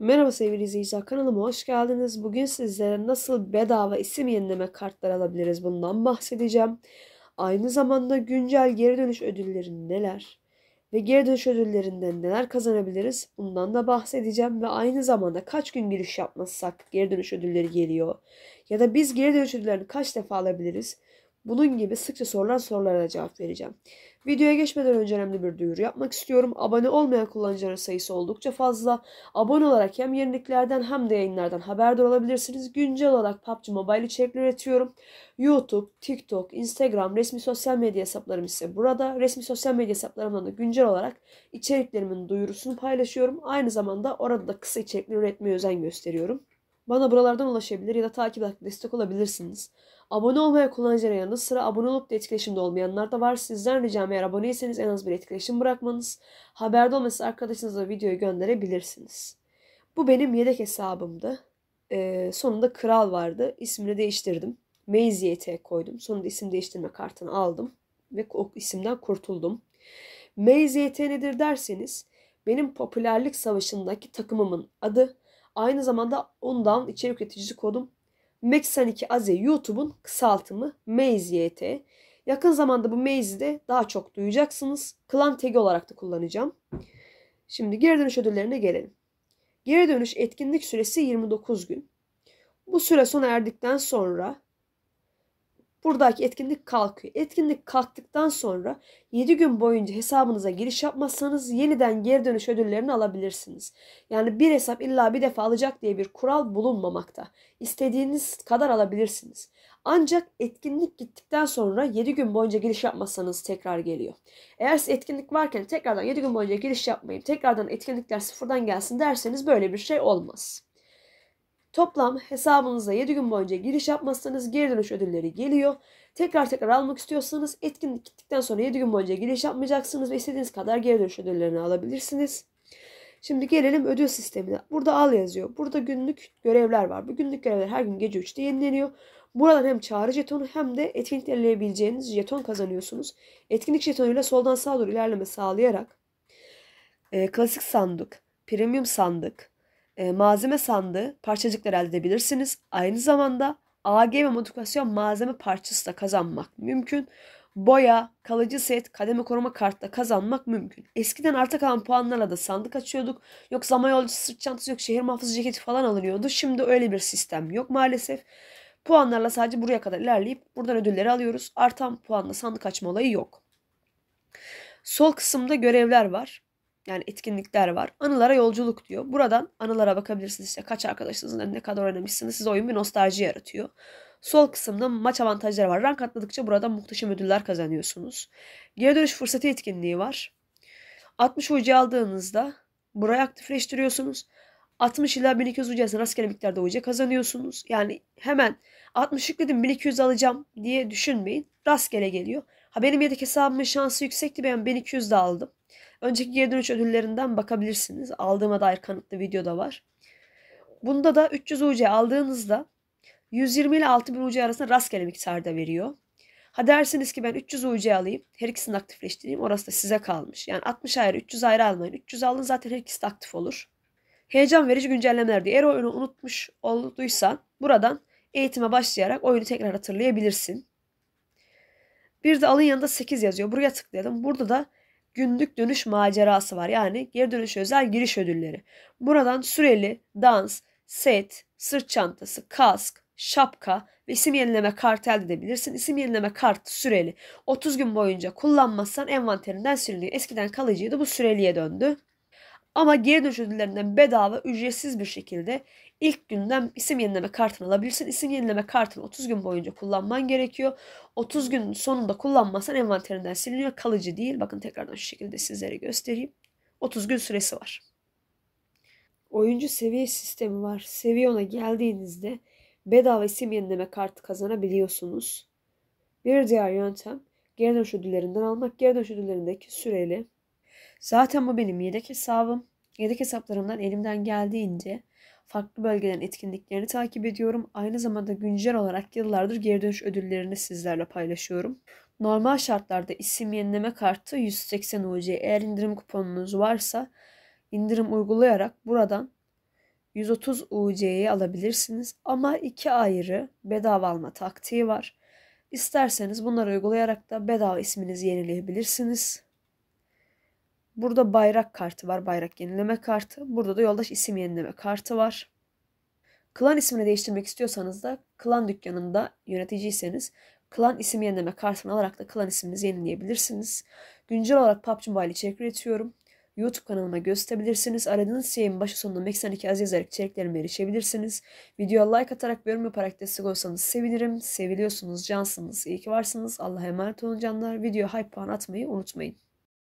Merhaba sevgili izleyiciler kanalıma hoş geldiniz. Bugün sizlere nasıl bedava isim yenileme kartları alabiliriz bundan bahsedeceğim. Aynı zamanda güncel geri dönüş ödülleri neler ve geri dönüş ödüllerinden neler kazanabiliriz bundan da bahsedeceğim. Ve aynı zamanda kaç gün giriş yapmazsak geri dönüş ödülleri geliyor ya da biz geri dönüş ödüllerini kaç defa alabiliriz bunun gibi sıkça sorulan sorulara cevap vereceğim. Videoya geçmeden önce önemli bir duyuru yapmak istiyorum. Abone olmayan kullanıcıların sayısı oldukça fazla. Abone olarak hem yeniliklerden hem de yayınlardan haberdar olabilirsiniz. Güncel olarak PUBG Mobile içerikler üretiyorum. YouTube, TikTok, Instagram, resmi sosyal medya hesaplarım ise burada. Resmi sosyal medya hesaplarımdan da güncel olarak içeriklerimin duyurusunu paylaşıyorum. Aynı zamanda orada da kısa içerikler üretmeye özen gösteriyorum. Bana buralardan ulaşabilir ya da takip ederek destek olabilirsiniz. Abone olmaya kullanıcıların yanında sıra abone olup da etkileşimde olmayanlar da var. Sizden ricam eğer aboneyseniz en az bir etkileşim bırakmanız. Haberde olması arkadaşınıza videoyu gönderebilirsiniz. Bu benim yedek hesabımdı. Ee, sonunda kral vardı. İsmini değiştirdim. Maze YT koydum. Sonunda isim değiştirme kartını aldım. Ve o isimden kurtuldum. Maze nedir derseniz benim popülerlik savaşındaki takımımın adı Aynı zamanda ondan içerik üreticisi kodum Max82 Aze YouTube'un kısaltımı MazeYT. Yakın zamanda bu Maze'i de daha çok duyacaksınız. Klan tagi olarak da kullanacağım. Şimdi geri dönüş ödüllerine gelelim. Geri dönüş etkinlik süresi 29 gün. Bu süre sona erdikten sonra Buradaki etkinlik kalkıyor. Etkinlik kalktıktan sonra 7 gün boyunca hesabınıza giriş yapmazsanız yeniden geri dönüş ödüllerini alabilirsiniz. Yani bir hesap illa bir defa alacak diye bir kural bulunmamakta. İstediğiniz kadar alabilirsiniz. Ancak etkinlik gittikten sonra 7 gün boyunca giriş yapmazsanız tekrar geliyor. Eğer siz etkinlik varken tekrardan 7 gün boyunca giriş yapmayın, tekrardan etkinlikler sıfırdan gelsin derseniz böyle bir şey olmaz. Toplam hesabınıza 7 gün boyunca giriş yapmazsanız geri dönüş ödülleri geliyor. Tekrar tekrar almak istiyorsanız etkinlik gittikten sonra 7 gün boyunca giriş yapmayacaksınız ve istediğiniz kadar geri dönüş ödüllerini alabilirsiniz. Şimdi gelelim ödül sistemine. Burada al yazıyor. Burada günlük görevler var. Bu günlük görevler her gün gece 3'te yenileniyor. Buradan hem çağrı jetonu hem de etkinlik ilerleyebileceğiniz jeton kazanıyorsunuz. Etkinlik jetonuyla soldan sağa doğru ilerleme sağlayarak e, klasik sandık, premium sandık, e, malzeme sandığı parçacıklar elde edebilirsiniz. Aynı zamanda AG ve modifikasyon malzeme parçası da kazanmak mümkün. Boya, kalıcı set, kademe koruma kartla kazanmak mümkün. Eskiden arta kalan puanlarla da sandık açıyorduk. Yok zaman yolcu sırt çantası yok şehir muhafızı ceketi falan alınıyordu. Şimdi öyle bir sistem yok maalesef. Puanlarla sadece buraya kadar ilerleyip buradan ödülleri alıyoruz. Artan puanla sandık açma olayı yok. Sol kısımda görevler var. Yani etkinlikler var. Anılara yolculuk diyor. Buradan anılara bakabilirsiniz işte kaç arkadaşınızın ne kadar oynamışsınız. Size oyun bir nostalji yaratıyor. Sol kısımda maç avantajları var. Rank atladıkça burada muhteşem ödüller kazanıyorsunuz. Geri dönüş fırsatı etkinliği var. 60 ucu aldığınızda burayı aktifleştiriyorsunuz. 60 ila 1200 UC rastgele miktarda ucu kazanıyorsunuz. Yani hemen 60 yükledim 1200 alacağım diye düşünmeyin. Rastgele geliyor. Ha benim yedek hesabımın şansı yüksekti ben 1200 de aldım. Önceki geri dönüş ödüllerinden bakabilirsiniz. Aldığıma dair kanıtlı video da var. Bunda da 300 UC aldığınızda 120 ile 6000 UC arasında rastgele miktarda veriyor. Ha dersiniz ki ben 300 UC alayım. Her ikisini aktifleştireyim. Orası da size kalmış. Yani 60 ayrı 300 ayrı almayın. 300 alın zaten her ikisi de aktif olur. Heyecan verici güncellemeler diye. Eğer oyunu unutmuş olduysan buradan eğitime başlayarak oyunu tekrar hatırlayabilirsin. Bir de alın yanında 8 yazıyor. Buraya tıklayalım. Burada da günlük dönüş macerası var. Yani geri dönüş özel giriş ödülleri. Buradan süreli dans, set, sırt çantası, kask, şapka ve isim yenileme kartı elde edebilirsin. İsim yenileme kartı süreli. 30 gün boyunca kullanmazsan envanterinden siliniyor. Eskiden kalıcıydı bu süreliye döndü. Ama geri dönüşlerinden bedava ücretsiz bir şekilde ilk günden isim yenileme kartını alabilirsin. İsim yenileme kartını 30 gün boyunca kullanman gerekiyor. 30 gün sonunda kullanmazsan envanterinden siliniyor. Kalıcı değil. Bakın tekrardan şu şekilde sizlere göstereyim. 30 gün süresi var. Oyuncu seviye sistemi var. Seviye 10'a geldiğinizde bedava isim yenileme kartı kazanabiliyorsunuz. Bir diğer yöntem geri dönüş ödüllerinden almak. Geri dönüş ödüllerindeki süreli Zaten bu benim yedek hesabım. Yedek hesaplarımdan elimden geldiğince farklı bölgelerin etkinliklerini takip ediyorum. Aynı zamanda güncel olarak yıllardır geri dönüş ödüllerini sizlerle paylaşıyorum. Normal şartlarda isim yenileme kartı 180 UC. Eğer indirim kuponunuz varsa indirim uygulayarak buradan 130 UC'yi alabilirsiniz. Ama iki ayrı bedava alma taktiği var. İsterseniz bunları uygulayarak da bedava isminizi yenileyebilirsiniz. Burada bayrak kartı var. Bayrak yenileme kartı. Burada da yoldaş isim yenileme kartı var. Klan ismini değiştirmek istiyorsanız da klan dükkanında yöneticiyseniz klan isim yenileme kartını alarak da klan isminizi yenileyebilirsiniz. Güncel olarak PUBG Mobile içerik üretiyorum. YouTube kanalıma gösterebilirsiniz. Aradığınız şeyin başı sonunda Meksen 2 az yazarak içeriklerime erişebilirsiniz. Videoya like atarak yorum yaparak destek olsanız sevinirim. Seviliyorsunuz, cansınız, iyi ki varsınız. Allah'a emanet olun canlar. Videoya hype puan atmayı unutmayın.